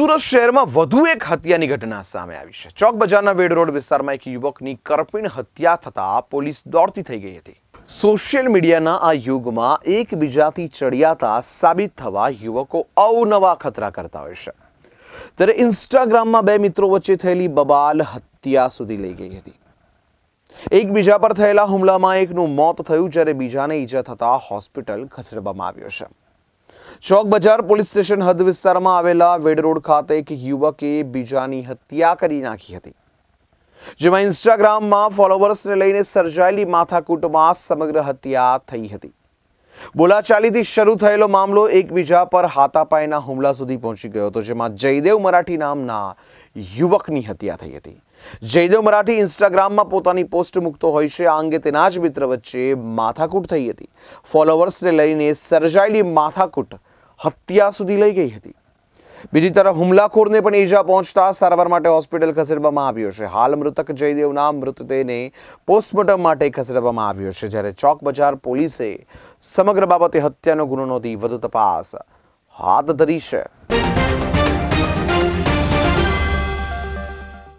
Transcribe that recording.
સુરત શહેરમાં વધુ એક હત્યાની ઘટના સામે આવી છે ચોક બજારના વેડ રોડ વિસ્તારમાં એક યુવકની કરપીણ હત્યા થતાં પોલીસ દોડતી થઈ ગઈ હતી સોશિયલ મીડિયાના આ યુગમાં એકબીજાથી ચડિયાતા સાબિત થવા યુવકો અવનવા ખતરા કરતા હોય છે ત્યારે ઇન્સ્ટાગ્રામમાં બે મિત્રો વચ્ચે થયેલી બબાલ હત્યા સુધી લઈ ગઈ હતી એકબીજા પર થયેલા હુમલામાં એકનું મોત થયું જ્યારે બીજાને ઈજા થતા હોસ્પિટલ ખસેડવામાં આવ્યો છે ચોક બજાર પોલીસ સ્ટેશન હદ વિસ્તારમાં આવેલા વેડરોડ ખાતે એક યુવકે બીજાની હત્યા કરી નાખી હતી જેમાં ઇન્સ્ટાગ્રામમાં ફોલોવર્સને લઈને સર્જાયેલી માથાકૂટમાં સમગ્ર હત્યા થઈ હતી બોલાચાલીથી શરૂ થયેલો મામલો એકબીજા પર હાથાપાયના હુમલા સુધી પહોંચી ગયો હતો જેમાં જયદેવ મરાઠી નામના યુવકની હત્યા થઈ હતી જયદેવ મરાઠી ઇન્સ્ટાગ્રામમાં પોતાની પોસ્ટ મૂકતો હોય છે આ અંગે તેના જ મિત્ર વચ્ચે માથાકૂટ થઈ હતી ફોલોવર્સને લઈને સર્જાયેલી માથાકૂટ હત્યા સુધી લઈ ગઈ હતી બીજી તરફ હુમલાખોરને પણ ઈજા પહોંચતા સારવાર માટે હોસ્પિટલ ખસેડવામાં આવ્યો છે હાલ મૃતક જયદેવના મૃતદેહને પોસ્ટમોર્ટમ માટે ખસેડવામાં આવ્યો છે જ્યારે ચોક બજાર પોલીસે સમગ્ર બાબતે હત્યાનો ગુનો નોંધી વધુ તપાસ હાથ ધરી છે